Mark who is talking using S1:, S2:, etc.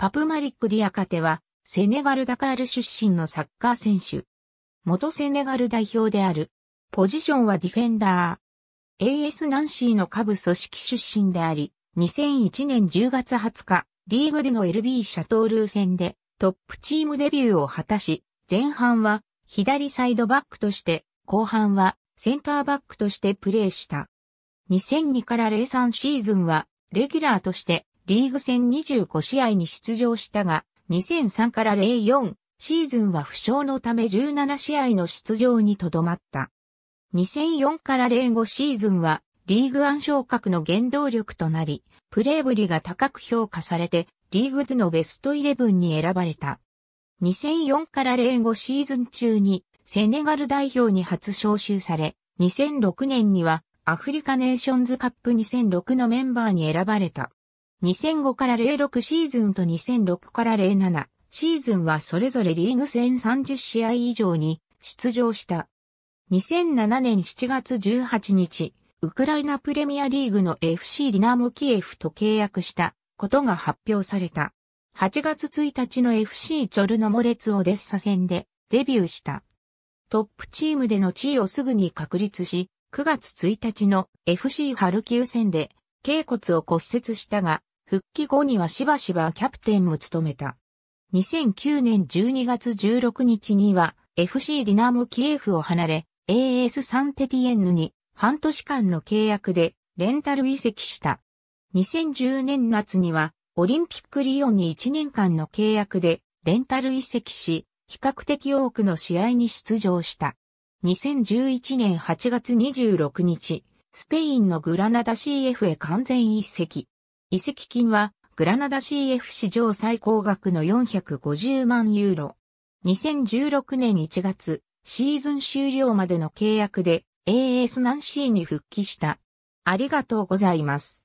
S1: パプマリック・ディアカテは、セネガルダカール出身のサッカー選手。元セネガル代表である。ポジションはディフェンダー。AS ナンシーの下部組織出身であり、2001年10月20日、リーグでの LB シャトールー戦でトップチームデビューを果たし、前半は左サイドバックとして、後半はセンターバックとしてプレーした。2002から03シーズンはレギュラーとしてリーグ戦25試合に出場したが、2003から04シーズンは負傷のため17試合の出場にとどまった。2004から05シーズンはリーグ暗昇格の原動力となり、プレーぶりが高く評価されて、リーグでのベスト11に選ばれた。2004から05シーズン中にセネガル代表に初招集され、2006年にはアフリカネーションズカップ2006のメンバーに選ばれた。2005から06シーズンと2006から07シーズンはそれぞれリーグ戦30試合以上に出場した。2007年7月18日、ウクライナプレミアリーグの FC ディナモキエフと契約したことが発表された。8月1日の FC チョルノモレツオデッサ戦でデビューした。トップチームでの地位をすぐに確立し、9月1日の FC ハルキウ戦で、頸骨を骨折したが、復帰後にはしばしばキャプテンも務めた。2009年12月16日には FC ディナームキエフを離れ AS サンテティエンヌに半年間の契約でレンタル移籍した。2010年夏にはオリンピックリオンに1年間の契約でレンタル移籍し、比較的多くの試合に出場した。2011年8月26日、スペインのグラナダ CF へ完全移籍。移籍金は、グラナダ CF 史上最高額の450万ユーロ。2016年1月、シーズン終了までの契約で AS ナンシーに復帰した。ありがとうございます。